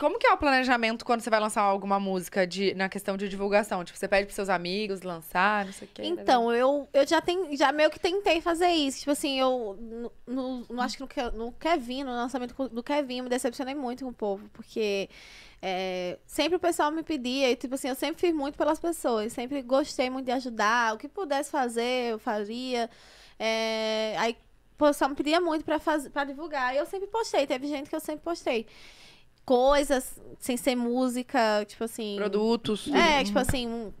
Como que é o planejamento quando você vai lançar alguma música de, na questão de divulgação? Tipo, você pede pros seus amigos lançar, não sei o quê. Né, né, né? Então, né? eu, eu já, tem, já meio que tentei fazer isso. Tipo assim, eu no, no, acho que no, no Kevin, no lançamento do Kevin, eu me decepcionei muito com o povo, porque é, sempre o pessoal me pedia, e tipo assim, eu sempre fiz muito pelas pessoas, sempre gostei muito de ajudar, o que pudesse fazer, eu faria. É, aí o pessoal me pedia muito pra, faz, pra divulgar, e eu sempre postei, teve gente que eu sempre postei coisas sem ser música, tipo assim. Produtos. É, tipo assim.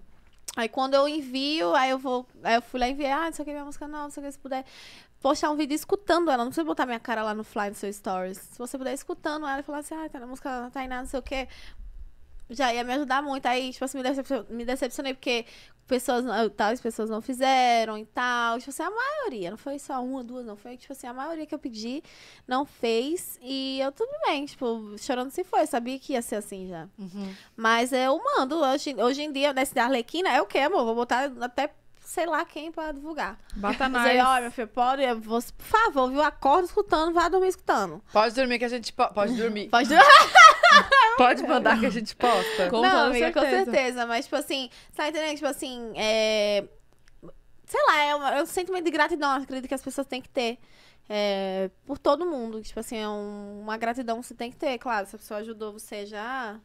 Aí quando eu envio, aí eu vou. Aí eu fui lá enviar, ah, não sei o que minha música é não, não sei o que se puder. Postar um vídeo escutando ela, não precisa botar minha cara lá no fly no seu stories. Se você puder escutando ela e falar assim, ah, tá na música tá nada não sei o que, já ia me ajudar muito. Aí, tipo assim, me, me decepcionei porque pessoas, ah, tais pessoas não fizeram e tal. Tipo assim, a maioria, não foi só uma, duas, não. Foi, tipo assim, a maioria que eu pedi não fez. E eu tudo bem, tipo, chorando se foi. Eu sabia que ia ser assim já. Uhum. Mas eu é mando. Hoje, hoje em dia, nesse da Arlequina, é o que, amor? Vou botar até sei lá quem pra divulgar. Bota mais. Dizer, olha, meu filho, pode, você, por favor, viu? Acorda escutando, vá dormir escutando. Pode dormir que a gente pode dormir. pode dormir. Pode mandar que a gente posta. Com não, amiga, com certeza. Mas, tipo assim, tá entendendo? Tipo assim, é... Sei lá, é, uma, é um sentimento de gratidão, eu acredito que as pessoas têm que ter. É, por todo mundo. Tipo assim, é um, uma gratidão que você tem que ter, claro. Se a pessoa ajudou você já.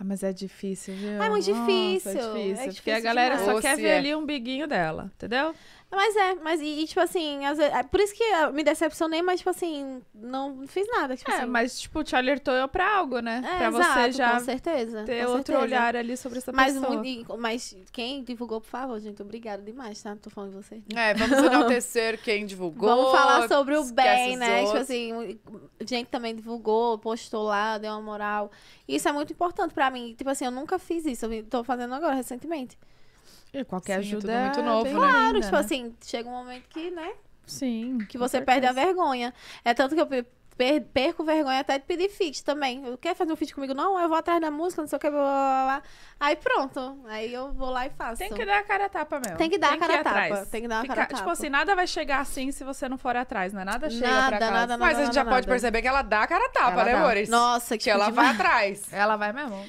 Ah, mas é difícil, viu? Ah, é muito difícil. Nossa, é difícil. É difícil porque a galera demais. só quer ver é. ali um biguinho dela, entendeu? Mas é, mas e, e tipo assim, vezes, é por isso que eu me decepcionei, mas tipo assim, não fiz nada. Tipo, é, assim. mas tipo, te alertou pra algo, né? É, pra exato, você já com certeza, ter com outro certeza. olhar ali sobre essa mas, pessoa. mas quem divulgou, por favor, gente, obrigada demais, tá? Tô falando de você. É, vamos enaltecer quem divulgou. Vamos falar sobre o bem, né? Tipo assim, gente também divulgou, postou lá, deu uma moral. Isso é muito importante pra mim. Tipo assim, eu nunca fiz isso, eu tô fazendo agora, recentemente. E é, qualquer Sim, é ajuda. É muito novo, né? Claro, tipo né? assim, chega um momento que, né? Sim. Que você perde a vergonha. É tanto que eu perco vergonha até de pedir feat também. Eu, quer fazer um feat comigo? Não, eu vou atrás da música, não sei o que, blá, blá, blá. Aí pronto. Aí eu vou lá e faço. Tem que dar a cara a tapa mesmo. Tem que dar Tem a cara a tapa. Atrás. Tem que dar a cara a tipo tapa. Tipo assim, nada vai chegar assim se você não for atrás, né? Nada chega nada, pra Nada, nada, Mas a gente já pode perceber que ela dá a cara a tapa, ela né, amores? Nossa, que Que ela demais. vai atrás. Ela vai mesmo.